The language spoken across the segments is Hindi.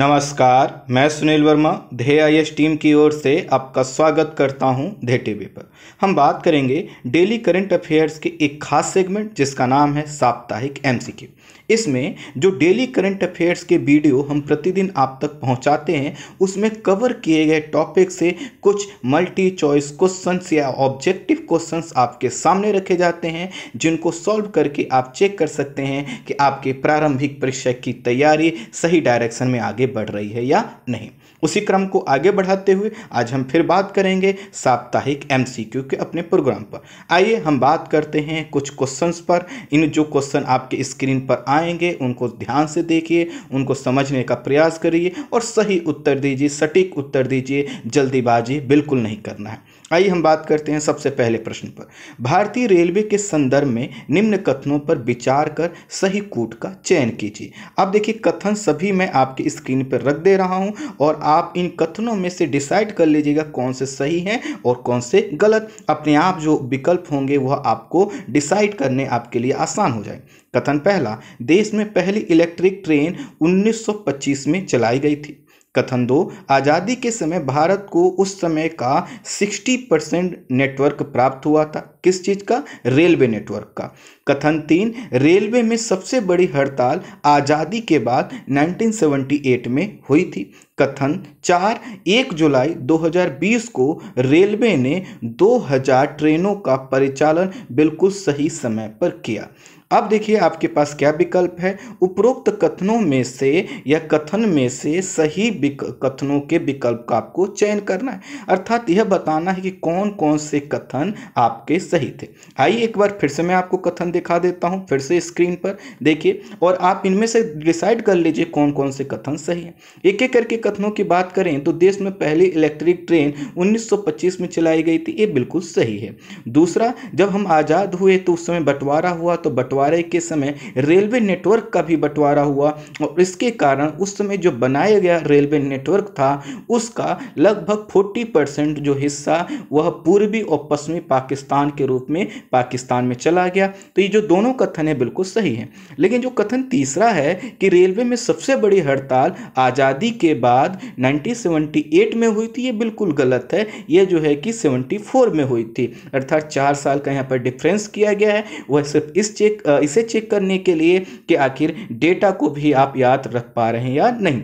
नमस्कार मैं सुनील वर्मा धे आई एस टीम की ओर से आपका स्वागत करता हूं धे टीवी पर हम बात करेंगे डेली करंट अफेयर्स के एक खास सेगमेंट जिसका नाम है साप्ताहिक एमसीक्यू इसमें जो डेली करंट अफेयर्स के वीडियो हम प्रतिदिन आप तक पहुंचाते हैं उसमें कवर किए गए टॉपिक से कुछ मल्टी चॉइस क्वेश्चंस या ऑब्जेक्टिव क्वेश्चंस आपके सामने रखे जाते हैं जिनको सॉल्व करके आप चेक कर सकते हैं कि आपके प्रारंभिक परीक्षा की तैयारी सही डायरेक्शन में आगे बढ़ रही है या नहीं उसी क्रम को आगे बढ़ाते हुए आज हम फिर बात करेंगे साप्ताहिक एमसीक्यू के अपने प्रोग्राम पर आइए हम बात करते हैं कुछ क्वेश्चंस पर इन जो क्वेश्चन आपके स्क्रीन पर आएंगे उनको ध्यान से देखिए उनको समझने का प्रयास करिए और सही उत्तर दीजिए सटीक उत्तर दीजिए जल्दीबाजी बिल्कुल नहीं करना है आइए हम बात करते हैं सबसे पहले प्रश्न पर भारतीय रेलवे के संदर्भ में निम्न कथनों पर विचार कर सही कूट का चयन कीजिए आप देखिए कथन सभी मैं आपके स्क्रीन पर रख दे रहा हूं और आप इन कथनों में से डिसाइड कर लीजिएगा कौन से सही हैं और कौन से गलत अपने आप जो विकल्प होंगे वह आपको डिसाइड करने आपके लिए आसान हो जाए कथन पहला देश में पहली इलेक्ट्रिक ट्रेन उन्नीस में चलाई गई थी कथन दो आज़ादी के समय भारत को उस समय का 60 परसेंट नेटवर्क प्राप्त हुआ था किस चीज़ का रेलवे नेटवर्क का कथन तीन रेलवे में सबसे बड़ी हड़ताल आज़ादी के बाद 1978 में हुई थी कथन चार एक जुलाई 2020 को रेलवे ने 2000 ट्रेनों का परिचालन बिल्कुल सही समय पर किया अब देखिए आपके पास क्या विकल्प है उपरोक्त कथनों में से या कथन में से सही कथनों के विकल्प का आपको चयन करना है अर्थात यह बताना है कि कौन कौन से कथन आपके सही थे आइए एक बार फिर से मैं आपको कथन दिखा देता हूँ फिर से स्क्रीन पर देखिए और आप इनमें से डिसाइड कर लीजिए कौन कौन से कथन सही है एक एक करके कथनों की बात करें तो देश में पहली इलेक्ट्रिक ट्रेन 1925 में चलाई गई थी ये बिल्कुल सही है दूसरा जब हम आज़ाद हुए तो उस समय बंटवारा हुआ तो बंटवारा बंटवारे के समय रेलवे नेटवर्क का भी बंटवारा हुआ और इसके कारण उस समय जो बनाया गया रेलवे नेटवर्क था उसका लगभग 40 परसेंट जो हिस्सा वह पूर्वी और पश्चिमी पाकिस्तान के रूप में पाकिस्तान में चला गया तो ये जो दोनों कथन है बिल्कुल सही है लेकिन जो कथन तीसरा है कि रेलवे में सबसे बड़ी हड़ताल आज़ादी के बाद नाइनटीन में हुई थी ये बिल्कुल गलत है यह जो है कि सेवेंटी में हुई थी अर्थात चार साल का यहाँ पर डिफरेंस किया गया है वह सिर्फ इस चेक इसे चेक करने के लिए कि आखिर डेटा को भी आप याद रख पा रहे हैं या नहीं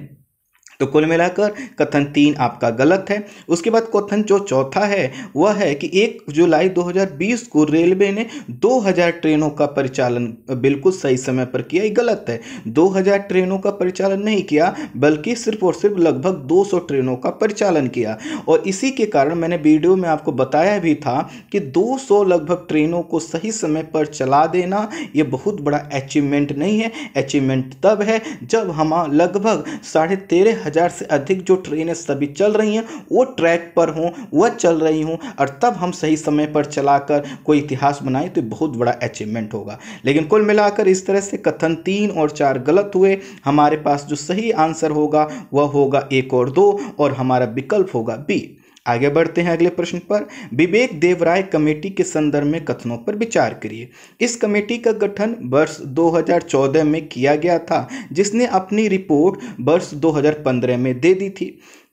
तो कुल मिलाकर कथन तीन आपका गलत है उसके बाद कथन जो चौथा है वह है कि एक जुलाई 2020 को रेलवे ने 2000 ट्रेनों का परिचालन बिल्कुल सही समय पर किया ये गलत है 2000 ट्रेनों का परिचालन नहीं किया बल्कि सिर्फ और सिर्फ लगभग 200 ट्रेनों का परिचालन किया और इसी के कारण मैंने वीडियो में आपको बताया भी था कि दो लगभग ट्रेनों को सही समय पर चला देना ये बहुत बड़ा अचीवमेंट नहीं है अचीवमेंट तब है जब हम लगभग साढ़े तेरह हज़ार से अधिक जो ट्रेनें सभी चल रही हैं वो ट्रैक पर हों वह चल रही हों और तब हम सही समय पर चलाकर कोई इतिहास बनाएं तो बहुत बड़ा अचीवमेंट होगा लेकिन कुल मिलाकर इस तरह से कथन तीन और चार गलत हुए हमारे पास जो सही आंसर होगा वह होगा एक और दो और हमारा विकल्प होगा बी आगे बढ़ते हैं अगले प्रश्न पर विवेक देवराय कमेटी के संदर्भ में कथनों पर विचार करिए इस कमेटी का गठन वर्ष 2014 में किया गया था जिसने अपनी रिपोर्ट वर्ष 2015 में दे दी थी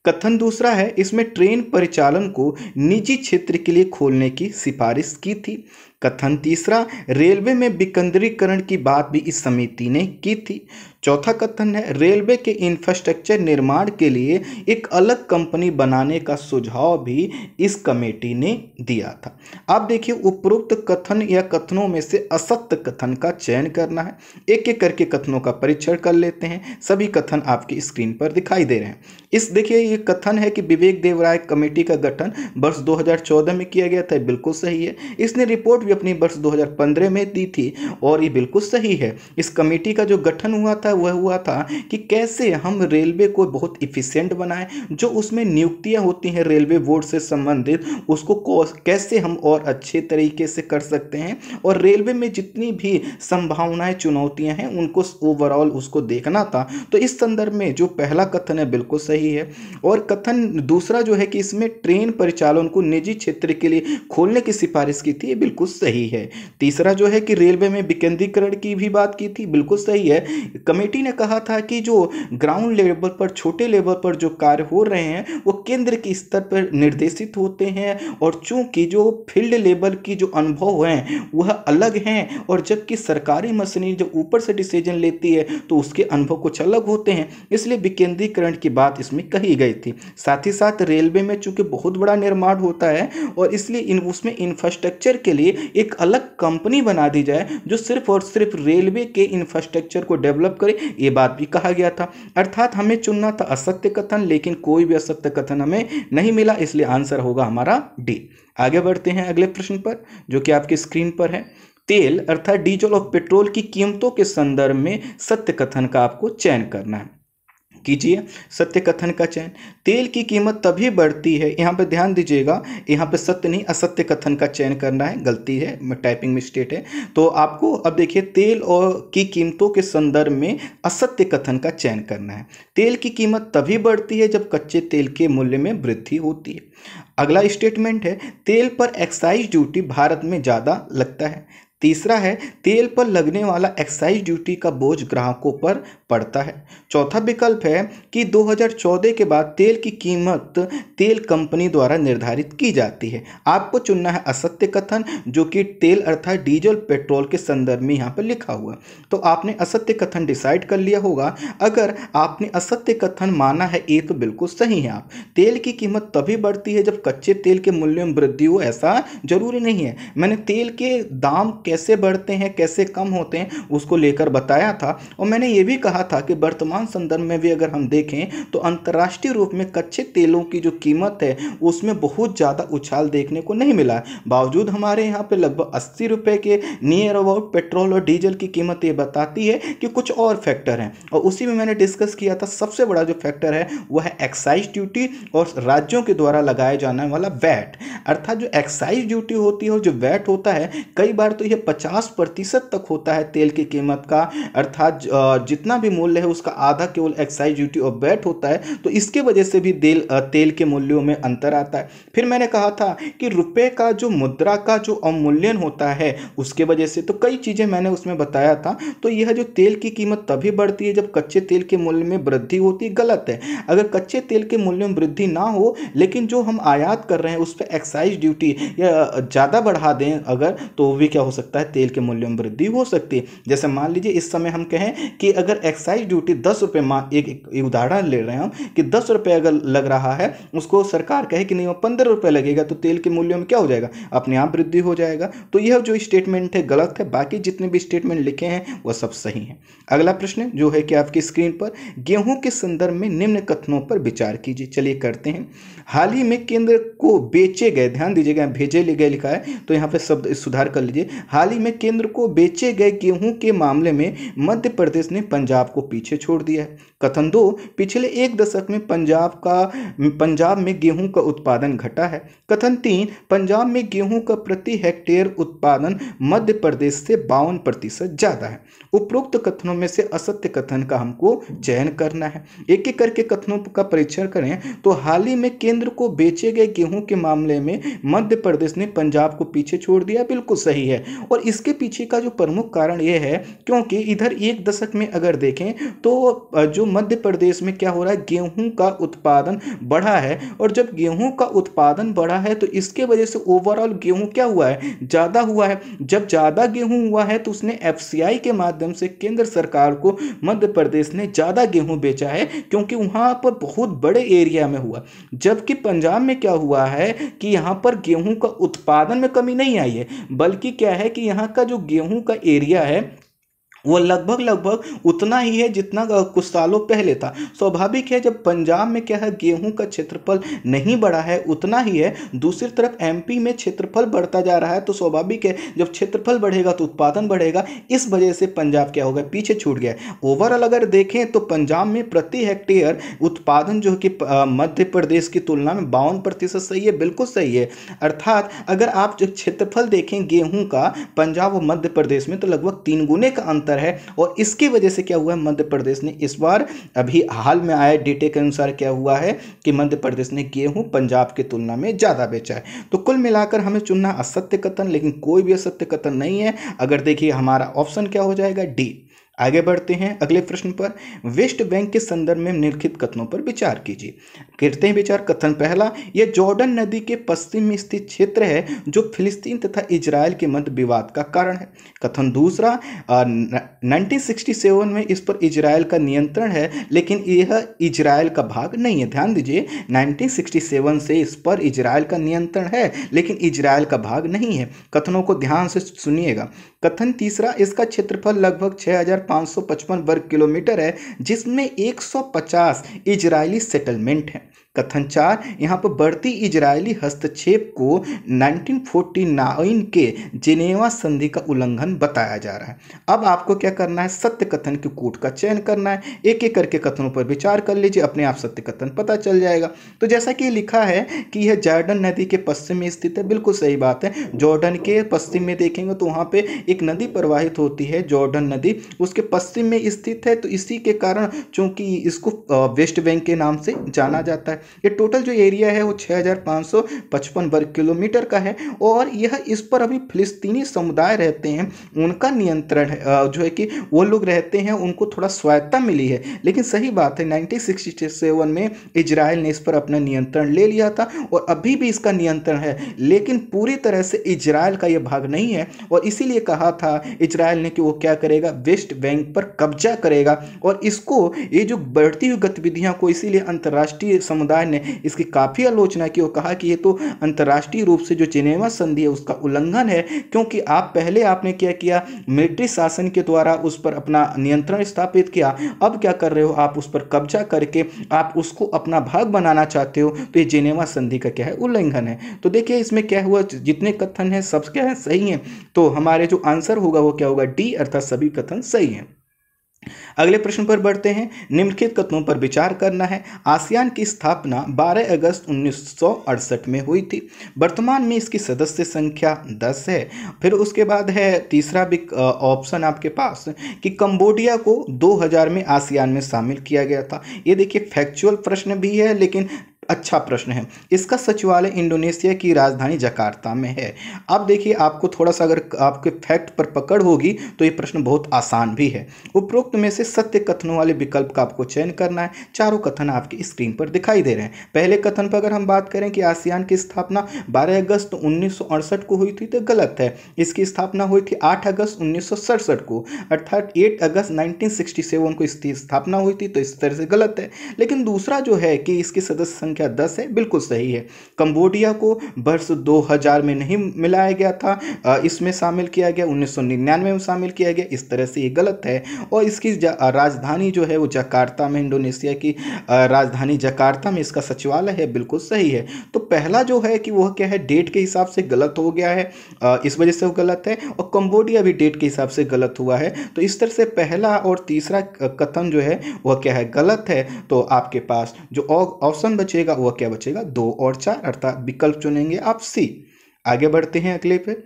कथन दूसरा है इसमें ट्रेन परिचालन को निजी क्षेत्र के लिए खोलने की सिफारिश की थी कथन तीसरा रेलवे में विकेंद्रीकरण की बात भी इस समिति ने की थी चौथा कथन है रेलवे के इंफ्रास्ट्रक्चर निर्माण के लिए एक अलग कंपनी बनाने का सुझाव भी इस कमेटी ने दिया था आप देखिए उपरोक्त कथन या कथनों में से असत्य कथन का चयन करना है एक एक करके कथनों का परीक्षण कर लेते हैं सभी कथन आपकी स्क्रीन पर दिखाई दे रहे हैं इस देखिए ये कथन है कि विवेक देवराय कमेटी का गठन वर्ष दो में किया गया था बिल्कुल सही है इसने रिपोर्ट भी अपनी वर्ष दो में दी थी और ये बिल्कुल सही है इस कमेटी का जो गठन हुआ था वह हुआ था कि कैसे हम रेलवे को बहुत इफिशियंट बनाएं जो उसमें नियुक्तियां होती हैं रेलवे बोर्ड से संबंधित उसको कैसे हम और अच्छे तरीके से कर सकते हैं और रेलवे में जितनी भी संभावनाएं चुनौतियां हैं उनको ओवरऑल उसको देखना था तो इस संदर्भ में जो पहला कथन है बिल्कुल सही है और कथन दूसरा जो है कि इसमें ट्रेन परिचालन को निजी क्षेत्र के लिए खोलने की सिफारिश की थी ये बिल्कुल सही है तीसरा जो है कि रेलवे में विकेंद्रीकरण की भी बात की थी बिल्कुल सही है कमेंट कमेटी ने कहा था कि जो ग्राउंड लेवल पर छोटे लेवल पर जो कार्य हो रहे हैं वो केंद्र के स्तर पर निर्देशित होते हैं और चूंकि जो फील्ड लेवल की जो अनुभव हैं वह अलग हैं और जबकि सरकारी मशीनरी जब ऊपर से डिसीजन लेती है तो उसके अनुभव कुछ अलग होते हैं इसलिए विकेंद्रीकरण की बात इसमें कही गई थी साथ ही साथ रेलवे में चूंकि बहुत बड़ा निर्माण होता है और इसलिए इन उसमें इंफ्रास्ट्रक्चर के लिए एक अलग कंपनी बना दी जाए जो सिर्फ और सिर्फ रेलवे के इंफ्रास्ट्रक्चर को डेवलप करे हुए ये बात भी कहा गया था अर्थात हमें चुनना था असत्य कथन लेकिन कोई भी असत्य कथन हमें नहीं मिला इसलिए आंसर होगा हमारा डी आगे बढ़ते हैं अगले प्रश्न पर जो कि आपकी स्क्रीन पर है तेल अर्थात डीजल और पेट्रोल की कीमतों के संदर्भ में सत्य कथन का आपको चयन करना है कीजिए सत्य कथन का चयन तेल की कीमत तभी बढ़ती है यहाँ पे ध्यान दीजिएगा यहाँ पे सत्य नहीं असत्य कथन का चयन करना है गलती है टाइपिंग मिस्टेक है तो आपको अब देखिए तेल और की कीमतों के संदर्भ में असत्य कथन का चयन करना है तेल की कीमत तभी बढ़ती है जब कच्चे तेल के मूल्य में वृद्धि होती है अगला स्टेटमेंट है तेल पर एक्साइज ड्यूटी भारत में ज़्यादा लगता है तीसरा है तेल पर लगने वाला एक्साइज ड्यूटी का बोझ ग्राहकों पर पड़ता है चौथा विकल्प है कि 2014 के बाद तेल की कीमत तेल कंपनी द्वारा निर्धारित की जाती है आपको चुनना है असत्य कथन जो कि तेल अर्थात डीजल पेट्रोल के संदर्भ में यहाँ पर लिखा हुआ तो आपने असत्य कथन डिसाइड कर लिया होगा अगर आपने असत्य कथन माना है ये तो बिल्कुल सही है आप तेल की कीमत तभी बढ़ती है जब कच्चे तेल के मूल्य में वृद्धि हो ऐसा जरूरी नहीं है मैंने तेल के दाम कैसे बढ़ते हैं कैसे कम होते हैं उसको लेकर बताया था और मैंने ये भी कहा कहा था कि वर्तमान संदर्भ में भी अगर हम देखें तो अंतर्राष्ट्रीय रूप में कच्चे तेलों की जो कीमत है उसमें बहुत ज़्यादा उछाल देखने को नहीं मिला बावजूद हमारे यहाँ पर लगभग अस्सी रुपये के नियर अबाउट पेट्रोल और डीजल की कीमत ये बताती है कि कुछ और फैक्टर हैं और उसी में मैंने डिस्कस किया था सबसे बड़ा जो फैक्टर है वह है एक्साइज ड्यूटी और राज्यों के द्वारा लगाया जाने वाला वैट अर्थात जो एक्साइज ड्यूटी होती है और जो वैट होता है कई बार तो यह पचास प्रतिशत तक होता है तेल की कीमत का अर्थात जितना भी मूल्य है उसका आधा केवल एक्साइज ड्यूटी और बैट होता है तो इसके वजह से भी तेल तेल के मूल्यों में अंतर आता है फिर मैंने कहा था कि रुपये का जो मुद्रा का जो अवमूल्यन होता है उसके वजह से तो कई चीज़ें मैंने उसमें बताया था तो यह जो तेल की कीमत तभी बढ़ती है जब कच्चे तेल के मूल्य में वृद्धि होती गलत है अगर कच्चे तेल के मूल्य में वृद्धि ना हो लेकिन जो हम आयात कर रहे हैं उस पर एक्साइज ड्यूटी या ज़्यादा बढ़ा दें अगर तो भी क्या हो सकता है तेल के मूल्य में वृद्धि हो सकती है जैसे मान लीजिए इस समय हम कहें कि अगर एक्स एक्साइज ड्यूटी दस रुपये माँ एक, एक, एक उदाहरण ले रहे हैं कि दस रुपये अगर लग रहा है उसको सरकार कहे कि नहीं वो पंद्रह रुपये लगेगा तो तेल के मूल्यों में क्या हो जाएगा अपने आप वृद्धि हो जाएगा तो यह जो स्टेटमेंट है गलत है बाकी जितने भी स्टेटमेंट लिखे हैं वह सब सही हैं अगला प्रश्न जो है कि आपकी स्क्रीन पर गेहूँ के संदर्भ में निम्न कथनों पर विचार कीजिए चलिए करते हैं हाल ही में केंद्र को बेचे गए ध्यान दीजिएगा भेजे ले गए लिखा है तो यहाँ पे शब्द सुधार कर लीजिए हाल ही में केंद्र को बेचे गए गेहूँ के मामले में मध्य प्रदेश ने पंजाब को पीछे छोड़ दिया है कथन दो पिछले एक दशक में पंजाब का पंजाब में गेहूँ का उत्पादन घटा है कथन तीन पंजाब में गेहूँ का प्रति हेक्टेयर उत्पादन मध्य प्रदेश से बावन प्रतिशत ज़्यादा है उपरोक्त कथनों में से असत्य कथन का हमको चयन करना है एक एक करके कथनों का परीक्षण करें तो हाल ही में केंद्र को बेचे गए गेहूं के मामले में मध्य प्रदेश ने पंजाब को पीछे छोड़ दिया बिल्कुल सही है और इसके पीछे का जो प्रमुख कारण यह है क्योंकि इधर एक दशक में अगर देखें तो जो मध्य प्रदेश में क्या हो रहा है गेहूं का उत्पादन बढ़ा है और जब गेहूं का उत्पादन बढ़ा है तो इसके वजह से ओवरऑल गेहूं क्या हुआ है ज़्यादा हुआ है जब ज़्यादा गेहूं हुआ है तो उसने एफ के माध्यम माध्यम से केंद्र सरकार को मध्य प्रदेश ने ज़्यादा गेहूँ बेचा है क्योंकि वहाँ पर बहुत बड़े एरिया में हुआ जबकि पंजाब में क्या हुआ है कि यहाँ पर गेहूँ का उत्पादन में कमी नहीं आई है बल्कि क्या है कि यहाँ का जो गेहूँ का एरिया है वो लगभग लगभग उतना ही है जितना कुछ सालों पहले था स्वाभाविक है जब पंजाब में क्या है गेहूं का क्षेत्रफल नहीं बढ़ा है उतना ही है दूसरी तरफ एमपी में क्षेत्रफल बढ़ता जा रहा है तो स्वाभाविक है जब क्षेत्रफल बढ़ेगा तो उत्पादन बढ़ेगा इस वजह से पंजाब क्या होगा पीछे छूट गया ओवरऑल अगर देखें तो पंजाब में प्रति हेक्टेयर उत्पादन जो कि मध्य प्रदेश की तुलना में बावन प्रतिशत सही है बिल्कुल सही है अर्थात अगर आप जो क्षेत्रफल देखें गेहूँ का पंजाब और मध्य प्रदेश में तो लगभग तीन गुने का अंतर अंतर है और इसकी वजह से क्या हुआ है मध्य प्रदेश ने इस बार अभी हाल में आए डेटे के अनुसार क्या हुआ है कि मध्य प्रदेश ने गेहूँ पंजाब की तुलना में ज़्यादा बेचा है तो कुल मिलाकर हमें चुनना असत्य कथन लेकिन कोई भी असत्य कथन नहीं है अगर देखिए हमारा ऑप्शन क्या हो जाएगा डी आगे बढ़ते हैं अगले प्रश्न पर वेस्ट बैंक के संदर्भ में निम्नलिखित कथनों पर विचार कीजिए कहते हैं विचार कथन पहला यह जॉर्डन नदी के पश्चिम में स्थित क्षेत्र है जो फिलिस्तीन तथा इजराइल के मध्य विवाद का कारण है कथन दूसरा 1967 में इस पर इजराइल का नियंत्रण है लेकिन यह इजराइल का भाग नहीं है ध्यान दीजिए नाइनटीन से इस पर इजराइल का नियंत्रण है लेकिन इजराइल का भाग नहीं है कथनों को ध्यान से सुनिएगा कथन तीसरा इसका क्षेत्रफल लगभग 6,555 वर्ग किलोमीटर है जिसमें 150 इजरायली सेटलमेंट हैं कथन चार यहाँ पर बढ़ती इजरायली हस्तक्षेप को 1949 के जिनेवा संधि का उल्लंघन बताया जा रहा है अब आपको क्या करना है सत्य कथन के कूट का चयन करना है एक एक करके कथनों पर विचार कर लीजिए अपने आप सत्य कथन पता चल जाएगा तो जैसा कि लिखा है कि यह जॉर्डन नदी के पश्चिम में स्थित है बिल्कुल सही बात है जॉर्डन के पश्चिम में देखेंगे तो वहाँ पर एक नदी प्रवाहित होती है जॉर्डन नदी उसके पश्चिम में स्थित है तो इसी के कारण चूँकि इसको वेस्ट बैंक के नाम से जाना जाता है ये टोटल जो एरिया है वो 6555 वर्ग किलोमीटर का है और यह इस पर अभी फिलिस्तीनी समुदाय रहते हैं उनका नियंत्रण है जो है कि वो लोग रहते हैं उनको थोड़ा स्वायत्ता मिली है लेकिन सही बात है नाइनटीन में इजराइल ने इस पर अपना नियंत्रण ले लिया था और अभी भी इसका नियंत्रण है लेकिन पूरी तरह से इजराइल का यह भाग नहीं है और इसीलिए कहा था इजराइल ने कि वो क्या करेगा वेस्ट बैंक पर कब्जा करेगा और इसको ये जो बढ़ती हुई गतिविधियां को इसीलिए अंतर्राष्ट्रीय समुदाय समुदाय ने इसकी काफ़ी आलोचना की और कहा कि ये तो अंतर्राष्ट्रीय रूप से जो जिनेवा संधि है उसका उल्लंघन है क्योंकि आप पहले आपने क्या किया मिलिट्री शासन के द्वारा उस पर अपना नियंत्रण स्थापित किया अब क्या कर रहे हो आप उस पर कब्जा करके आप उसको अपना भाग बनाना चाहते हो तो ये जिनेवा संधि का क्या है उल्लंघन है तो देखिए इसमें क्या हुआ जितने कथन हैं सब क्या है सही हैं तो हमारे जो आंसर होगा वो क्या होगा डी अर्थात सभी कथन सही हैं अगले प्रश्न पर बढ़ते हैं निम्नलिखित कथनों पर विचार करना है आसियान की स्थापना 12 अगस्त उन्नीस में हुई थी वर्तमान में इसकी सदस्य संख्या 10 है फिर उसके बाद है तीसरा भी ऑप्शन आपके पास कि कंबोडिया को 2000 में आसियान में शामिल किया गया था ये देखिए फैक्चुअल प्रश्न भी है लेकिन अच्छा प्रश्न है इसका सचिवालय इंडोनेशिया की राजधानी जकार्ता में है अब देखिए आपको थोड़ा सा अगर आपके फैक्ट पर पकड़ होगी तो ये प्रश्न बहुत आसान भी है उपरोक्त में से सत्य कथनों वाले विकल्प का आपको चयन करना है चारों कथन आपकी स्क्रीन पर दिखाई दे रहे हैं पहले कथन पर अगर हम बात करें कि आसियान की स्थापना बारह अगस्त उन्नीस को हुई थी तो गलत है इसकी स्थापना हुई थी आठ अगस्त उन्नीस को अर्थात एट अगस्त नाइनटीन को इसकी स्थापना हुई थी तो इस तरह से गलत है लेकिन दूसरा जो है कि इसकी सदस्य संख्या संख्या दस है बिल्कुल सही है कंबोडिया को वर्ष दो में नहीं मिलाया गया था इसमें शामिल किया गया उन्नीस में शामिल किया गया इस तरह से ये गलत है और इसकी राजधानी जो है वो जकार्ता में इंडोनेशिया की राजधानी जकार्ता में इसका सचिवालय है बिल्कुल सही है तो पहला जो है कि वह क्या है डेट के हिसाब से गलत हो गया है इस वजह से वो गलत है और कंबोडिया भी डेट के हिसाब से गलत हुआ है तो इस तरह से पहला और तीसरा कथन जो है वह क्या है गलत है तो आपके पास जो ऑप्शन बचे बचेगा वह क्या बचेगा दो और चार अर्थात विकल्प चुनेंगे आप सी आगे बढ़ते हैं अगले पे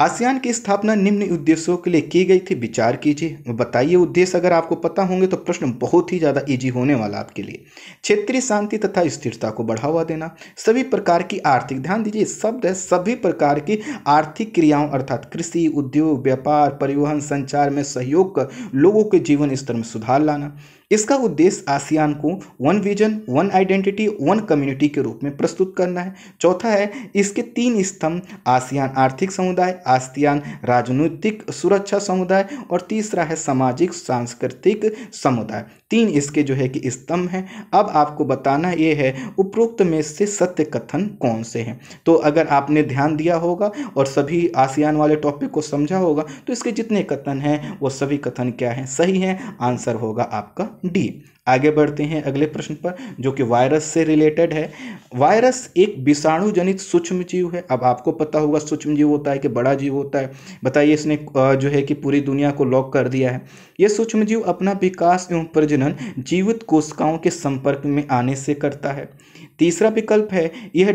आसियान की स्थापना निम्न उद्देश्यों के लिए की गई थी विचार कीजिए बताइए उद्देश्य अगर आपको पता होंगे तो प्रश्न बहुत ही ज़्यादा इजी होने वाला आपके लिए क्षेत्रीय शांति तथा स्थिरता को बढ़ावा देना सभी प्रकार की आर्थिक ध्यान दीजिए शब्द है सभी प्रकार की आर्थिक क्रियाओं अर्थात कृषि उद्योग व्यापार परिवहन संचार में सहयोग कर लोगों के जीवन स्तर में सुधार लाना इसका उद्देश्य आसियान को one vision one identity one community के रूप में प्रस्तुत करना है चौथा है इसके तीन स्तंभ आसियान आर्थिक समुदाय आसियान राजनीतिक सुरक्षा समुदाय और तीसरा है सामाजिक सांस्कृतिक समुदाय तीन इसके जो है कि स्तंभ हैं अब आपको बताना ये है उपरोक्त में से सत्य कथन कौन से हैं तो अगर आपने ध्यान दिया होगा और सभी आसियान वाले टॉपिक को समझा होगा तो इसके जितने कथन हैं वो सभी कथन क्या हैं सही हैं आंसर होगा आपका डी आगे बढ़ते हैं अगले प्रश्न पर जो कि वायरस से रिलेटेड है वायरस एक विषाणु जनित सूक्ष्म जीव है अब आपको पता होगा सूक्ष्म जीव होता है कि बड़ा जीव होता है बताइए इसने जो है कि पूरी दुनिया को लॉक कर दिया है यह सूक्ष्म जीव अपना विकास एवं प्रजनन जीवित कोशिकाओं के संपर्क में आने से करता है तीसरा विकल्प है यह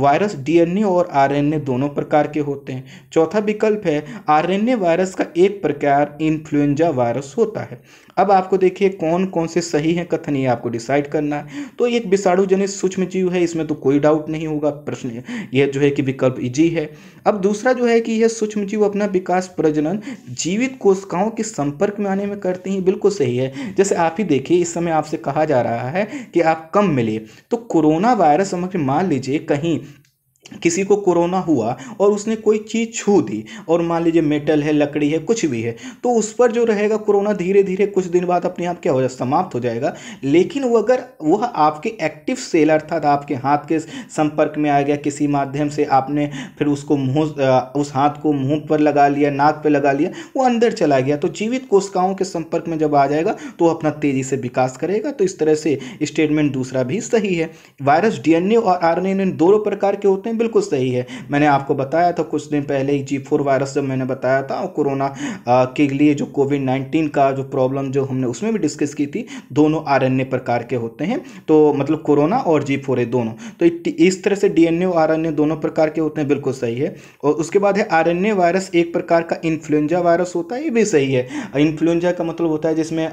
वायरस डीएनए और आरएनए दोनों प्रकार के होते हैं चौथा विकल्प है आरएनए वायरस का एक प्रकार इन्फ्लुएंजा वायरस होता है अब आपको देखिए कौन कौन से सही हैं कथन ये आपको डिसाइड करना है तो एक विषाणुजनित सूक्ष्म जीव है इसमें तो कोई डाउट नहीं होगा प्रश्न यह जो है कि विकल्प इजी e है अब दूसरा जो है कि यह सूक्ष्म जीव अपना विकास प्रजनन जीवित कोशिकाओं के संपर्क में आने में करते हैं बिल्कुल सही है जैसे आप ही देखिए इस समय आपसे कहा जा रहा है कि आप कम मिले तो कोरोना वायरस समझ मान लीजिए कहीं किसी को कोरोना हुआ और उसने कोई चीज़ छू दी और मान लीजिए मेटल है लकड़ी है कुछ भी है तो उस पर जो रहेगा कोरोना धीरे धीरे कुछ दिन बाद अपने आप क्या हो जाए समाप्त हो जाएगा लेकिन वो अगर वह आपके एक्टिव सेल अर्थात आपके हाथ के संपर्क में आ गया किसी माध्यम से आपने फिर उसको मुँह उस हाथ को मुँह पर लगा लिया नाक पर लगा लिया वो अंदर चला गया तो जीवित कोशिकाओं के संपर्क में जब आ जाएगा तो वह अपना तेज़ी से विकास करेगा तो इस तरह से स्टेटमेंट दूसरा भी सही है वायरस डी और आर दोनों प्रकार के होते हैं हैं बिल्कुल सही है मैंने आपको बताया था कुछ दिन पहले ही जी फोर वायरस जब मैंने बताया था कोरोना के लिए जो कोविड नाइन्टीन का जो प्रॉब्लम जो हमने उसमें भी डिस्कस की थी दोनों आर प्रकार के होते हैं तो मतलब कोरोना और जी फोर दोनों तो इस तरह से डी एन आर दोनों प्रकार के होते हैं बिल्कुल सही है और उसके बाद है आर वायरस एक प्रकार का इन्फ्लुएंजा वायरस होता है ये भी सही है इन्फ्लुएंजा का मतलब होता है जिसमें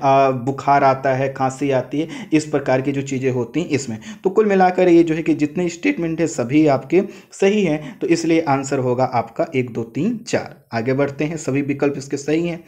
बुखार आता है खांसी आती है इस प्रकार की जो चीज़ें होती हैं इसमें तो कुल मिलाकर ये जो है कि जितने स्टेटमेंट है सभी आपके सही है तो इसलिए आंसर होगा आपका एक दो तीन चार आगे बढ़ते हैं सभी विकल्प इसके सही हैं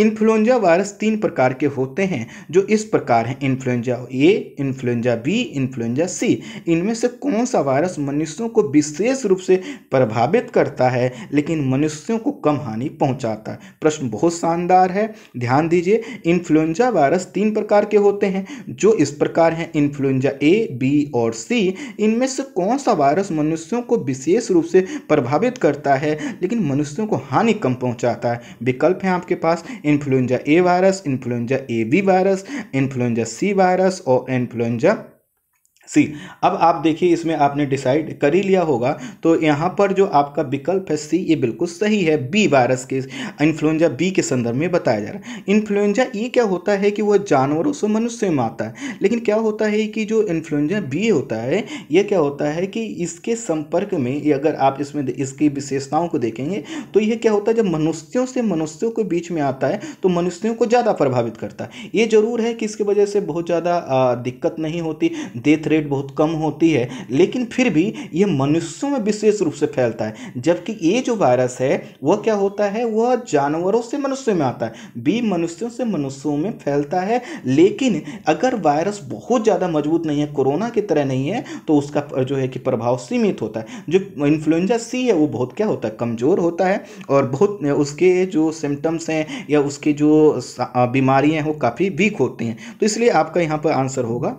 इन्फ्लुएंजा वायरस तीन प्रकार के होते हैं जो इस प्रकार हैं influenza A influenza B influenza C इनमें से कौन सा वायरस मनुष्यों को विशेष रूप से प्रभावित करता है लेकिन मनुष्यों को कम हानि पहुंचाता है प्रश्न बहुत शानदार है ध्यान दीजिए इन्फ्लुएंजा वायरस तीन प्रकार के होते हैं जो इस प्रकार हैं इन्फ्लुएंजा ए बी और सी इनमें से कौन सा वायरस मनुष्यों को विशेष रूप से प्रभावित करता है लेकिन मनुष्यों को हानि कम पहुँचाता है विकल्प हैं आपके पास influenza A virus influenza A B virus influenza C virus और इन्फ्लुएंजा सी अब आप देखिए इसमें आपने डिसाइड कर ही लिया होगा तो यहाँ पर जो आपका विकल्प है सी ये बिल्कुल सही है बी वायरस के इन्फ्लुएंजा बी के संदर्भ में बताया जा रहा है इन्फ्लुएंजा ये e क्या होता है कि वह जानवरों से मनुष्य में आता है लेकिन क्या होता है कि जो इन्फ्लुएंजा बी होता है यह क्या होता है कि इसके संपर्क में अगर आप इसमें इसकी विशेषताओं को देखेंगे तो यह क्या होता है जब मनुष्यों से मनुष्यों के बीच में आता है तो मनुष्यों को ज़्यादा प्रभावित करता है ये जरूर है कि इसकी वजह से बहुत ज़्यादा दिक्कत नहीं होती डेथ रेट रेट बहुत कम होती है लेकिन फिर भी ये मनुष्यों में विशेष रूप से फैलता है जबकि ये जो वायरस है वह क्या होता है वह जानवरों से मनुष्य में आता है बी मनुष्यों से मनुष्यों में फैलता है लेकिन अगर वायरस बहुत ज़्यादा मजबूत नहीं है कोरोना की तरह नहीं है तो उसका जो है कि प्रभाव सीमित होता है जो इन्फ्लुएंजा सी है वो बहुत क्या होता है कमज़ोर होता है और बहुत उसके जो सिम्टम्स हैं या उसकी जो बीमारियाँ हैं वो काफ़ी वीक होती हैं तो इसलिए आपका यहाँ पर आंसर होगा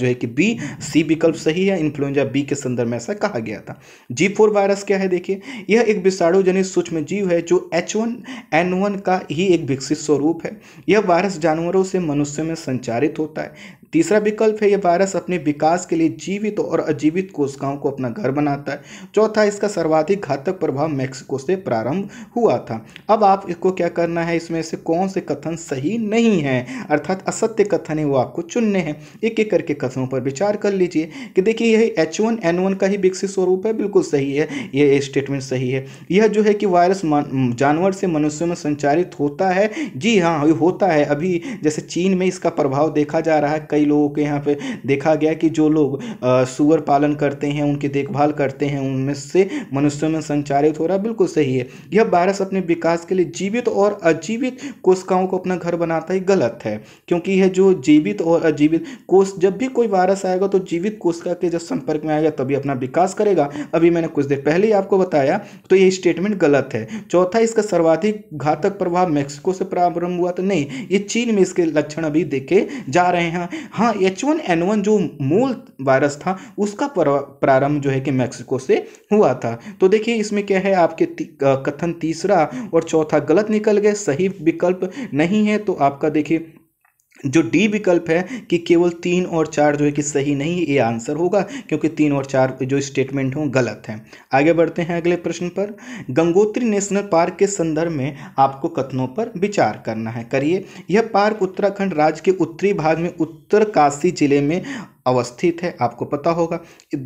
जो है कि बी सी विकल्प सही है इन्फ्लुएंजा बी के संदर्भ में ऐसा कहा गया था जी फोर वायरस क्या है देखिए यह एक विषाणु जनित सूक्ष्म जीव है जो एच वन एन वन का ही एक विकसित स्वरूप है यह वायरस जानवरों से मनुष्य में संचारित होता है तीसरा विकल्प है ये वायरस अपने विकास के लिए जीवित और अजीवित कोशिकाओं को अपना घर बनाता है चौथा इसका सर्वाधिक घातक प्रभाव मैक्सिको से प्रारंभ हुआ था अब आप इसको क्या करना है इसमें से कौन से कथन सही नहीं है अर्थात असत्य कथन है वो आपको चुनने हैं एक एक करके कथनों पर विचार कर लीजिए कि देखिए यह एच वन का ही विकसित स्वरूप है बिल्कुल सही है यह स्टेटमेंट सही है यह जो है कि वायरस जानवर से मनुष्य में संचारित होता है जी हाँ होता है अभी जैसे चीन में इसका प्रभाव देखा जा रहा है कई लोगों के यहाँ पे देखा गया कि जो लोग सुअर पालन करते हैं उनकी देखभाल करते हैं उनमें से मनुष्यों में संचारित हो रहा बिल्कुल सही है यह वायरस अपने विकास के लिए जीवित और अजीवित कोशिकाओं को अपना घर बनाता ही गलत है क्योंकि यह जो जीवित और अजीवित कोष जब भी कोई वायरस आएगा तो जीवित कोशिका के जब संपर्क में आएगा तभी अपना विकास करेगा अभी मैंने कुछ देर पहले ही आपको बताया तो यह स्टेटमेंट गलत है चौथा इसका सर्वाधिक घातक प्रभाव मेक्सिको से प्रारंभ हुआ तो नहीं ये चीन में इसके लक्षण अभी देखे जा रहे हैं हाँ एच वन एन वन जो मूल वायरस था उसका प्रारंभ जो है कि मैक्सिको से हुआ था तो देखिए इसमें क्या है आपके ती, कथन तीसरा और चौथा गलत निकल गए सही विकल्प नहीं है तो आपका देखिए जो डी विकल्प है कि केवल तीन और चार जो है कि सही नहीं ये आंसर होगा क्योंकि तीन और चार जो स्टेटमेंट हों गलत हैं आगे बढ़ते हैं अगले प्रश्न पर गंगोत्री नेशनल पार्क के संदर्भ में आपको कथनों पर विचार करना है करिए यह पार्क उत्तराखंड राज्य के उत्तरी भाग में उत्तर काशी जिले में अवस्थित है आपको पता होगा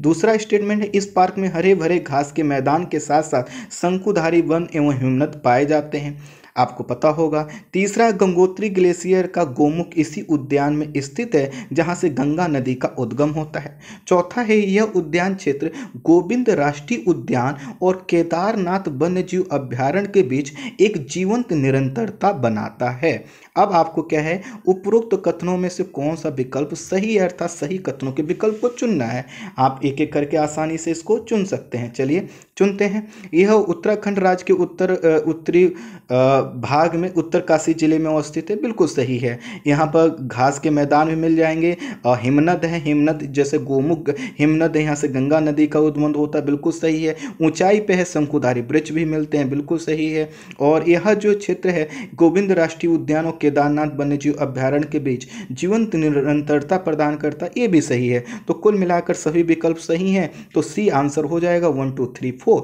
दूसरा स्टेटमेंट है इस पार्क में हरे भरे घास के मैदान के साथ साथ शंकुधारी वन एवं हिमनत पाए जाते हैं आपको पता होगा तीसरा गंगोत्री ग्लेशियर का गोमुख इसी उद्यान में स्थित है जहाँ से गंगा नदी का उद्गम होता है चौथा है यह उद्यान क्षेत्र गोविंद राष्ट्रीय उद्यान और केदारनाथ वन्यजीव अभ्यारण्य के बीच एक जीवंत निरंतरता बनाता है अब आपको क्या है उपरोक्त कथनों में से कौन सा विकल्प सही है अर्थात सही कथनों के विकल्प को चुनना है आप एक एक करके आसानी से इसको चुन सकते हैं चलिए चुनते हैं यह उत्तराखंड राज्य के उत्तर उत्तरी भाग में उत्तरकाशी जिले में अवस्थित है बिल्कुल सही है यहाँ पर घास के मैदान भी मिल जाएंगे और हिमनद है हिमनद जैसे गोमुख हिमनद यहाँ से गंगा नदी का उद्बंध होता है बिल्कुल सही है ऊंचाई पे है शंकुधारी वृक्ष भी मिलते हैं बिल्कुल सही है और यह जो क्षेत्र है गोविंद राष्ट्रीय उद्यान और केदारनाथ वन्यजीव अभ्यारण्य के बीच जीवंत निरंतरता प्रदान करता ये भी सही है तो कुल मिलाकर सभी विकल्प सही हैं तो सी आंसर हो जाएगा वन टू थ्री फोर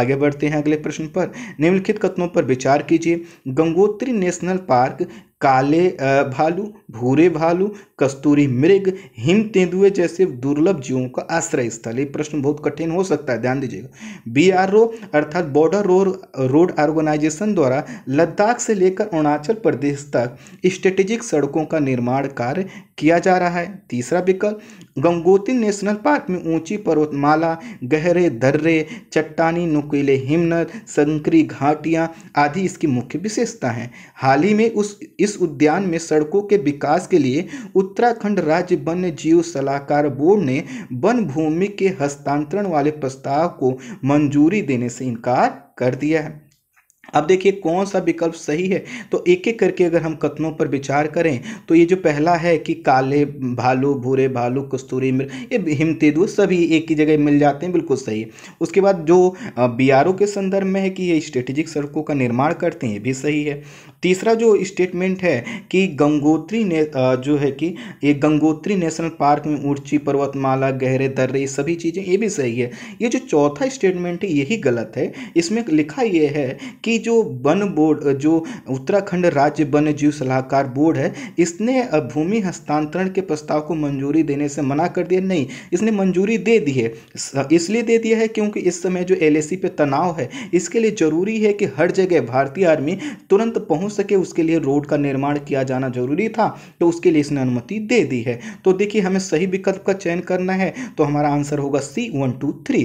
आगे बढ़ते हैं अगले प्रश्न पर निम्नलिखित कथनों पर विचार कीजिए गंगोत्री नेशनल पार्क काले भालू भूरे भालू कस्तूरी मृग हिम तेंदुए जैसे दुर्लभ जीवों का आश्रय स्थल ये प्रश्न बहुत कठिन हो सकता है ध्यान दीजिएगा बी आर ओ अर्थात बॉर्डर रोड रोड ऑर्गेनाइजेशन द्वारा लद्दाख से लेकर अरुणाचल प्रदेश तक स्ट्रेटेजिक सड़कों का निर्माण कार्य किया जा रहा है तीसरा विकल्प गंगोत्री नेशनल पार्क में ऊंची पर्वतमाला गहरे दर्रे चट्टानी नुकीले हिमनद संकरी घाटियाँ आदि इसकी मुख्य विशेषता हैं हाल ही में उस इस इस उद्यान में सड़कों के विकास के लिए उत्तराखंड राज्य वन्य जीव सलाहकार बोर्ड ने वन भूमि के हस्तांतरण वाले प्रस्ताव को मंजूरी देने से इनकार कर दिया है अब देखिए कौन सा विकल्प सही है तो एक एक करके अगर हम कथनों पर विचार करें तो ये जो पहला है कि काले भालू भूरे भालू कस्तूरी मिर्च ये हिम तेदू सभी एक ही जगह मिल जाते हैं बिल्कुल सही है उसके बाद जो बी के संदर्भ में है कि ये स्ट्रेटेजिक सड़कों का निर्माण करते हैं ये भी सही है तीसरा जो स्टेटमेंट है कि गंगोत्री ने जो है कि ये गंगोत्री नेशनल पार्क में ऊंची पर्वतमाला गहरे दर्रे सभी चीज़ें ये भी सही है ये जो चौथा स्टेटमेंट है यही गलत है इसमें लिखा ये है कि जो वन बोर्ड जो उत्तराखंड राज्य वन्य जीव सलाहकार बोर्ड है इसने भूमि हस्तांतरण के प्रस्ताव को मंजूरी देने से मना कर दिया नहीं इसने मंजूरी दे दी है इसलिए दे दिया है क्योंकि इस समय जो एल पे तनाव है इसके लिए ज़रूरी है कि हर जगह भारतीय आर्मी तुरंत पहुँच सके उसके लिए रोड का निर्माण किया जाना जरूरी था तो उसके लिए इसने अनुमति दे दी है तो देखिए हमें सही विकल्प का चयन करना है तो हमारा आंसर होगा सी वन टू थ्री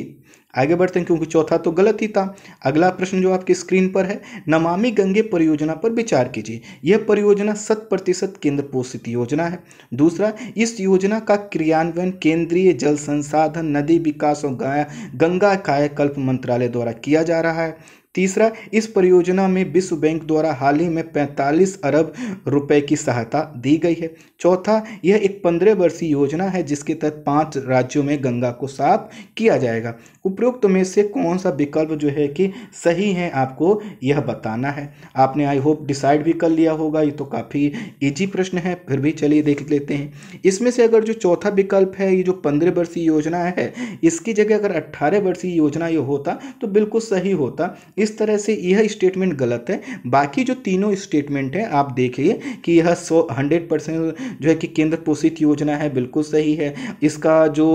आगे बढ़ते हैं क्योंकि चौथा तो गलत ही था अगला प्रश्न जो आपकी स्क्रीन पर है नमामि गंगे परियोजना पर विचार कीजिए यह परियोजना शत प्रतिशत केंद्र पोषित योजना है दूसरा इस योजना का क्रियान्वयन केंद्रीय जल संसाधन नदी विकास और गंगा कायाकल्प मंत्रालय द्वारा किया जा रहा है तीसरा इस परियोजना में विश्व बैंक द्वारा हाल ही में 45 अरब रुपए की सहायता दी गई है चौथा यह एक पंद्रह वर्षीय योजना है जिसके तहत पांच राज्यों में गंगा को साफ किया जाएगा उपरोक्त तो में से कौन सा विकल्प जो है कि सही है आपको यह बताना है आपने आई होप डिसाइड भी कर लिया होगा ये तो काफ़ी ईजी प्रश्न है फिर भी चलिए देख लेते हैं इसमें से अगर जो चौथा विकल्प है ये जो पंद्रह वर्षीय योजना है इसकी जगह अगर अट्ठारह वर्षीय योजना ये होता तो बिल्कुल सही होता इस इस तरह से यह स्टेटमेंट गलत है बाकी जो तीनों स्टेटमेंट है आप देखिए कि यह सौ हंड्रेड परसेंट जो है कि केंद्र पोषित योजना है बिल्कुल सही है इसका जो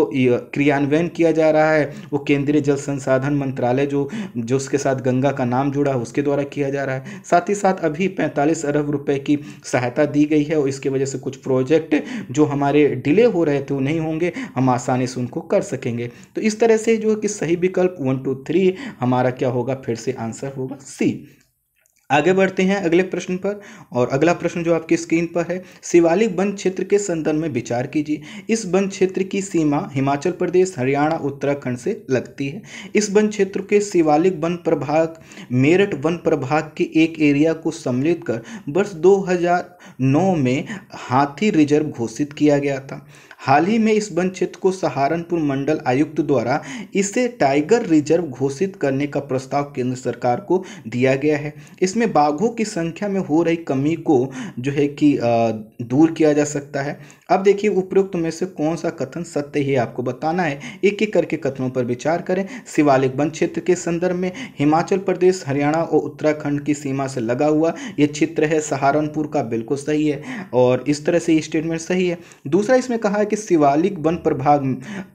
क्रियान्वयन किया जा रहा है वो केंद्रीय जल संसाधन मंत्रालय जो जो उसके साथ गंगा का नाम जुड़ा है उसके द्वारा किया जा रहा है साथ ही साथ अभी पैंतालीस अरब रुपए की सहायता दी गई है और इसकी वजह से कुछ प्रोजेक्ट जो हमारे डिले हो रहे थे वो नहीं होंगे हम आसानी से उनको कर सकेंगे तो इस तरह से जो है कि सही विकल्प वन टू थ्री हमारा क्या होगा फिर से आंसर होगा सी आगे बढ़ते हैं अगले प्रश्न पर और अगला प्रश्न जो आपकी स्क्रीन पर है शिवालिक वन क्षेत्र के संदर्भ में विचार कीजिए इस वन क्षेत्र की सीमा हिमाचल प्रदेश हरियाणा उत्तराखंड से लगती है इस वन क्षेत्र के शिवालिक वन प्रभाग मेरठ वन प्रभाग के एक एरिया को सम्मिलित कर वर्ष 2009 में हाथी रिजर्व घोषित किया गया था हाल ही में इस वन क्षेत्र को सहारनपुर मंडल आयुक्त द्वारा इसे टाइगर रिजर्व घोषित करने का प्रस्ताव केंद्र सरकार को दिया गया है इसमें बाघों की संख्या में हो रही कमी को जो है कि दूर किया जा सकता है अब देखिए उपरोक्त में से कौन सा कथन सत्य ही आपको बताना है एक एक करके कथनों पर विचार करें शिवालिक वन क्षेत्र के संदर्भ में हिमाचल प्रदेश हरियाणा और उत्तराखंड की सीमा से लगा हुआ ये क्षेत्र है सहारनपुर का बिल्कुल सही है और इस तरह से ये स्टेटमेंट सही है दूसरा इसमें कहा है कि शिवालिक वन प्रभाग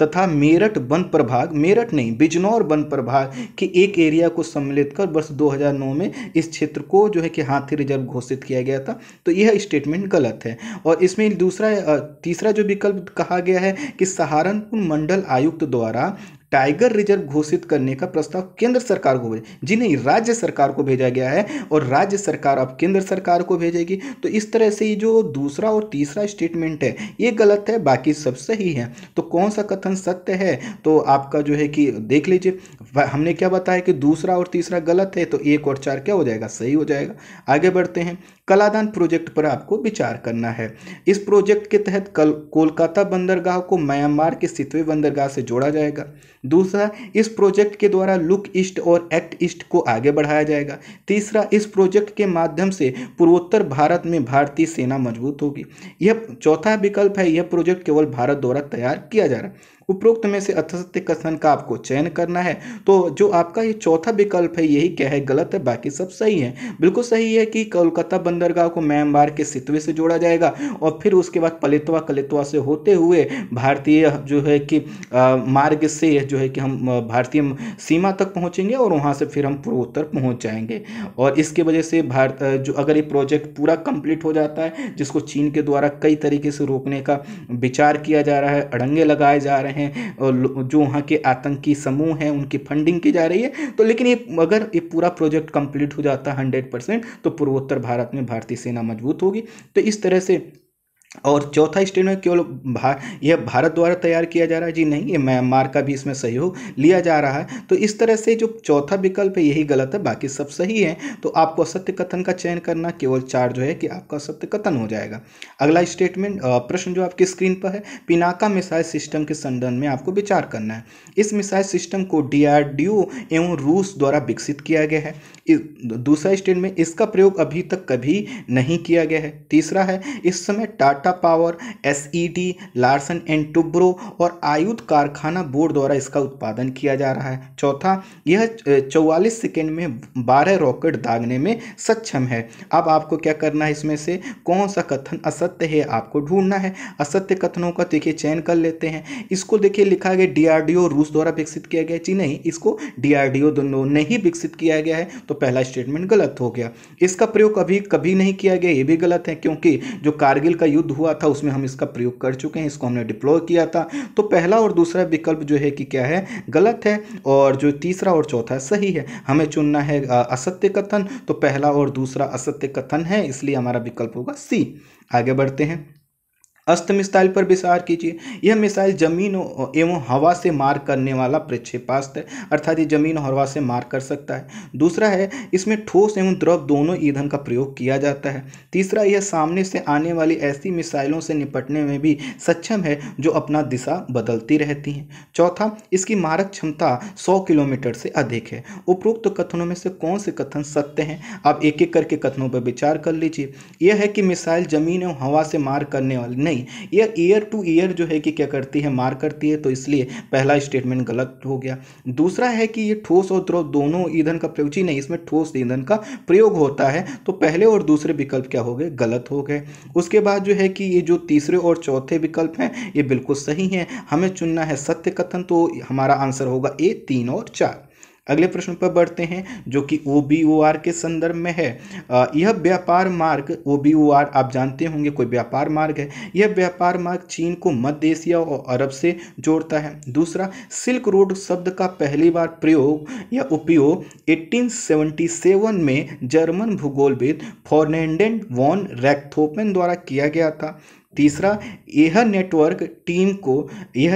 तथा मेरठ वन प्रभाग मेरठ नहीं बिजनौर वन प्रभाग के एक एरिया को सम्मिलित कर वर्ष दो में इस क्षेत्र को जो है कि हाथी रिजर्व घोषित किया गया था तो यह स्टेटमेंट गलत है और इसमें दूसरा तीसरा जो विकल्प कहा गया है कि सहारनपुर मंडल आयुक्त द्वारा टाइगर रिजर्व घोषित करने का प्रस्ताव केंद्र सरकार को भेजे जी नहीं राज्य सरकार को भेजा गया है और राज्य सरकार अब केंद्र सरकार को भेजेगी तो इस तरह से ये जो दूसरा और तीसरा स्टेटमेंट है ये गलत है बाकी सब सही है तो कौन सा कथन सत्य है तो आपका जो है कि देख लीजिए हमने क्या बताया कि दूसरा और तीसरा गलत है तो एक और चार क्या हो जाएगा सही हो जाएगा आगे बढ़ते हैं कलादान प्रोजेक्ट पर आपको विचार करना है इस प्रोजेक्ट के तहत कल कोलकाता बंदरगाह को म्यांमार के सितवे बंदरगाह से जोड़ा जाएगा दूसरा इस प्रोजेक्ट के द्वारा लुक ईस्ट और एक्ट ईस्ट को आगे बढ़ाया जाएगा तीसरा इस प्रोजेक्ट के माध्यम से पूर्वोत्तर भारत में भारतीय सेना मजबूत होगी यह चौथा विकल्प है यह प्रोजेक्ट केवल भारत द्वारा तैयार किया जा रहा है उपरोक्त में से अथसत्य कथन का आपको चयन करना है तो जो आपका ये चौथा विकल्प है यही क्या है गलत है बाकी सब सही है बिल्कुल सही है कि कोलकाता बंदरगाह को म्यांमार के सितवे से जोड़ा जाएगा और फिर उसके बाद पलितवा कलितवा से होते हुए भारतीय जो है कि मार्ग से जो है कि हम भारतीय सीमा तक पहुँचेंगे और वहाँ से फिर हम पूर्वोत्तर पहुँच जाएंगे और इसके वजह से भारत जो अगर ये प्रोजेक्ट पूरा कंप्लीट हो जाता है जिसको चीन के द्वारा कई तरीके से रोकने का विचार किया जा रहा है अड़ंगे लगाए जा रहे हैं हैं जो वहाँ के आतंकी समूह हैं उनकी फंडिंग की जा रही है तो लेकिन ये अगर ये पूरा प्रोजेक्ट कंप्लीट हो जाता है हंड्रेड परसेंट तो पूर्वोत्तर भारत में भारतीय सेना मजबूत होगी तो इस तरह से और चौथा में केवल भा यह भारत द्वारा तैयार किया जा रहा है जी नहीं ये म्यांमार का भी इसमें सहयोग लिया जा रहा है तो इस तरह से जो चौथा विकल्प है यही गलत है बाकी सब सही है तो आपको असत्य कथन का चयन करना केवल चार जो है कि आपका असत्य कथन हो जाएगा अगला स्टेटमेंट प्रश्न जो आपकी स्क्रीन पर है पिनाका मिसाइल सिस्टम के संदर्भ में आपको विचार करना है इस मिसाइल सिस्टम को डी एवं रूस द्वारा विकसित किया गया है दूसरा स्टेटमेंट इसका प्रयोग अभी तक कभी नहीं किया गया है तीसरा है इस समय Tata Tata power S e Larsen and Toubro और आयुध कारखाना बोर्ड द्वारा इसका उत्पादन किया जा रहा है चौथा यह चौवालीस सेकेंड में बारह रॉकेट दागने में सक्षम है अब आपको क्या करना है इसमें से कौन सा कथन असत्य है आपको ढूंढना है असत्य कथनों का देखिए चयन कर लेते हैं इसको देखिए लिखा गया डीआरडीओ रूस द्वारा विकसित किया गया जी नहीं इसको डीआरडीओ दोनों ने ही विकसित किया गया है तो पहला स्टेटमेंट गलत हो गया इसका प्रयोग अभी कभी नहीं किया गया ये भी गलत है क्योंकि जो कारगिल का युद्ध हुआ था उसमें हम इसका प्रयोग कर चुके हैं इसको हमने डिप्लॉय किया था तो पहला और दूसरा विकल्प जो है कि क्या है गलत है और जो तीसरा और चौथा सही है हमें चुनना है असत्य कथन तो पहला और दूसरा असत्य कथन है इसलिए हमारा विकल्प होगा सी आगे बढ़ते हैं अस्त मिसाइल पर विचार कीजिए यह मिसाइल जमीन एवं हवा से मार करने वाला प्रक्षेपास्त्र है अर्थात ये जमीन और हवा से मार कर सकता है दूसरा है इसमें ठोस एवं द्रव दोनों ईंधन का प्रयोग किया जाता है तीसरा यह सामने से आने वाली ऐसी मिसाइलों से निपटने में भी सक्षम है जो अपना दिशा बदलती रहती हैं चौथा इसकी मारक क्षमता सौ किलोमीटर से अधिक है उपरोक्त कथनों में से कौन से कथन सत्य हैं आप एक एक करके कथनों पर विचार कर लीजिए यह है कि मिसाइल जमीन एवं हवा से मार करने वाली नहीं नहीं ये ईयर टू ईयर जो है कि क्या करती है मार करती है तो इसलिए पहला स्टेटमेंट गलत हो गया दूसरा है कि ये ठोस और द्रव दोनों ईंधन का प्रयोग जी नहीं इसमें ठोस ईंधन का प्रयोग होता है तो पहले और दूसरे विकल्प क्या हो गए गलत हो गए उसके बाद जो है कि ये जो तीसरे और चौथे विकल्प हैं ये बिल्कुल सही हैं हमें चुनना है सत्य कथन तो हमारा आंसर होगा ए तीन और चार अगले प्रश्न पर बढ़ते हैं जो कि ओ बी ओ आर के संदर्भ में है यह व्यापार मार्ग ओ बी ओ आर आप जानते होंगे कोई व्यापार मार्ग है यह व्यापार मार्ग चीन को मध्य एशिया और अरब से जोड़ता है दूसरा सिल्क रोड शब्द का पहली बार प्रयोग या उपयोग 1877 में जर्मन भूगोलविद फॉर्नेडेंट वॉन रैक्थोपेन द्वारा किया गया था तीसरा यह नेटवर्क टीम को यह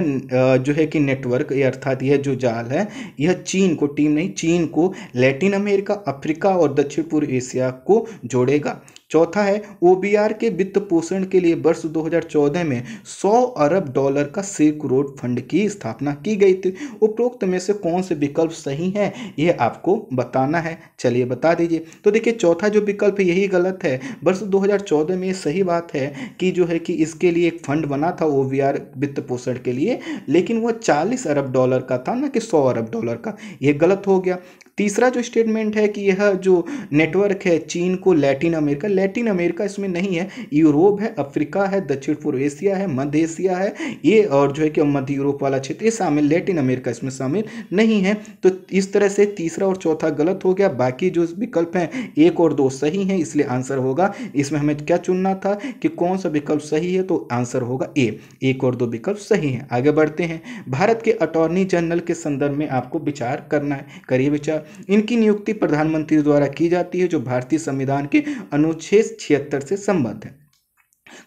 जो है कि नेटवर्क अर्थात यह जो जाल है यह चीन को टीम नहीं चीन को लैटिन अमेरिका अफ्रीका और दक्षिण पूर्व एशिया को जोड़ेगा चौथा है ओ के वित्त पोषण के लिए वर्ष 2014 में 100 अरब डॉलर का सिल्क रोड फंड की स्थापना की गई थी उपरोक्त में से कौन से विकल्प सही हैं यह आपको बताना है चलिए बता दीजिए तो देखिए चौथा जो विकल्प है यही गलत है वर्ष 2014 में सही बात है कि जो है कि इसके लिए एक फंड बना था ओ वित्त पोषण के लिए लेकिन वह चालीस अरब डॉलर का था ना कि सौ अरब डॉलर का यह गलत हो गया तीसरा जो स्टेटमेंट है कि यह जो नेटवर्क है चीन को लैटिन अमेरिका लैटिन अमेरिका इसमें नहीं है यूरोप है अफ्रीका है दक्षिण पूर्व एशिया है मध्य एशिया है ये और जो है कि मध्य यूरोप वाला क्षेत्र ये शामिल लैटिन अमेरिका इसमें शामिल नहीं है तो इस तरह से तीसरा और चौथा गलत हो गया बाकी जो विकल्प हैं एक और दो सही हैं इसलिए आंसर होगा इसमें हमें क्या चुनना था कि कौन सा विकल्प सही है तो आंसर होगा ए एक और दो विकल्प सही हैं आगे बढ़ते हैं भारत के अटॉर्नी जनरल के संदर्भ में आपको विचार करना है करिए विचार इनकी नियुक्ति प्रधानमंत्री द्वारा की जाती है जो भारतीय संविधान के अनुच्छेद छः छिहत्तर से संबद्ध है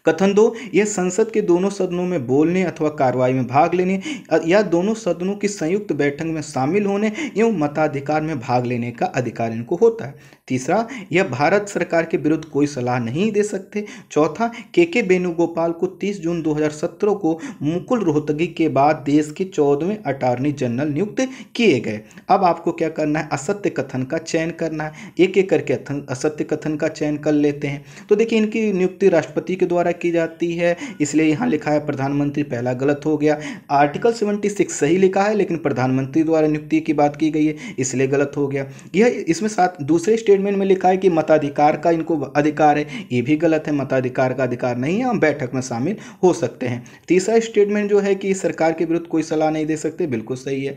कथन दो यह संसद के दोनों सदनों में बोलने अथवा कार्रवाई में भाग लेने या दोनों सदनों की संयुक्त बैठक में शामिल होने एवं मताधिकार में भाग लेने का अधिकार इनको होता है तीसरा यह भारत सरकार के विरुद्ध कोई सलाह नहीं दे सकते चौथा के के वेणुगोपाल को 30 जून 2017 को मुकुल रोहतगी के बाद देश के चौदहवें अटॉर्नी जनरल नियुक्त किए गए अब आपको क्या करना है असत्य कथन का चयन करना है एक एक करके असत्य कथन का चयन कर लेते हैं तो देखिए इनकी नियुक्ति राष्ट्रपति के द्वारा की जाती है इसलिए यहाँ लिखा है प्रधानमंत्री पहला गलत हो गया आर्टिकल सेवेंटी सिक्स सही लिखा है लेकिन प्रधानमंत्री द्वारा नियुक्ति की बात की गई है इसलिए गलत हो गया यह इसमें साथ दूसरे स्टेटमेंट में लिखा है कि मताधिकार का इनको अधिकार है ये भी गलत है मताधिकार का अधिकार नहीं है हम बैठक में शामिल हो सकते हैं तीसरा स्टेटमेंट जो है कि सरकार के विरुद्ध कोई सलाह नहीं दे सकते बिल्कुल सही है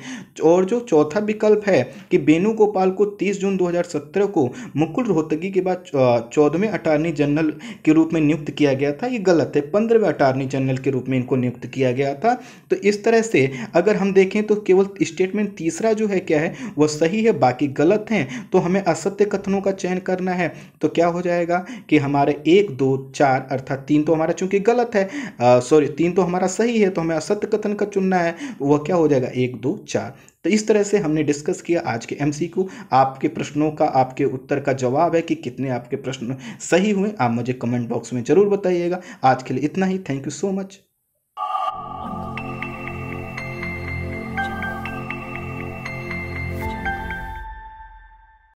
और जो चौथा विकल्प है कि वेणुगोपाल को तीस जून दो को मुकुल रोहतगी के बाद चौदहवें अटार्नी जनरल के रूप में नियुक्त किया गया गया था ये गलत है पंद्रहवें अटार्नी जनरल के रूप में इनको नियुक्त किया गया था तो इस तरह से अगर हम देखें तो केवल स्टेटमेंट तीसरा जो है क्या है वह सही है बाकी गलत हैं तो हमें असत्य कथनों का चयन करना है तो क्या हो जाएगा कि हमारे एक दो चार अर्थात तीन तो हमारा चूंकि गलत है सॉरी तीन तो हमारा सही है तो हमें असत्य कथन का चुनना है वह क्या हो जाएगा एक दो चार तो इस तरह से हमने डिस्कस किया आज के एमसीक्यू आपके प्रश्नों का आपके उत्तर का जवाब है कि कितने आपके प्रश्न सही हुए आप मुझे कमेंट बॉक्स में ज़रूर बताइएगा आज के लिए इतना ही थैंक यू सो मच